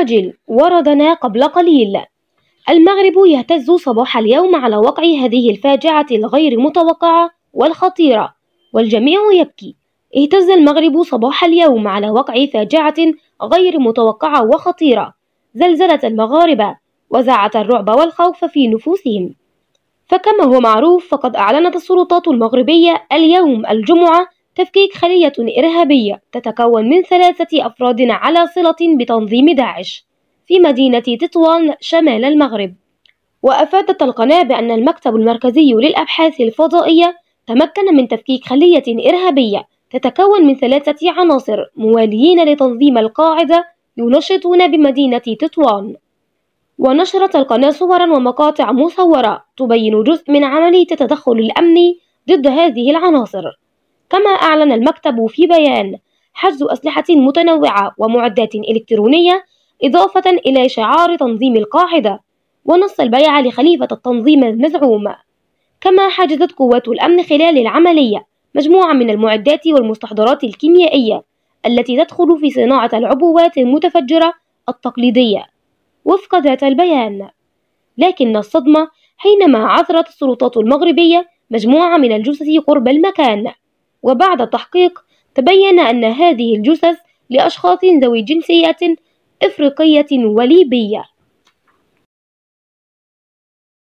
العاجل وردنا قبل قليل المغرب يهتز صباح اليوم على وقع هذه الفاجعة الغير متوقعة والخطيرة والجميع يبكي اهتز المغرب صباح اليوم على وقع فاجعة غير متوقعة وخطيرة زلزلة المغاربة وزعت الرعب والخوف في نفوسهم فكما هو معروف فقد أعلنت السلطات المغربية اليوم الجمعة تفكيك خلية إرهابية تتكون من ثلاثة أفراد على صلة بتنظيم داعش في مدينة تطوان شمال المغرب وأفادت القناة بأن المكتب المركزي للأبحاث الفضائية تمكن من تفكيك خلية إرهابية تتكون من ثلاثة عناصر مواليين لتنظيم القاعدة ينشطون بمدينة تطوان ونشرت القناة صورا ومقاطع مصورة تبين جزء من عملية التدخل الأمني ضد هذه العناصر كما أعلن المكتب في بيان حجز أسلحة متنوعة ومعدات إلكترونية إضافة إلى شعار تنظيم القاعدة ونص البيع لخليفة التنظيم المزعوم كما حجزت قوات الأمن خلال العملية مجموعة من المعدات والمستحضرات الكيميائية التي تدخل في صناعة العبوات المتفجرة التقليدية وفق ذات البيان لكن الصدمة حينما عثرت السلطات المغربية مجموعة من الجثث قرب المكان وبعد التحقيق تبين أن هذه الجثث لأشخاص ذوي جنسية إفريقية وليبية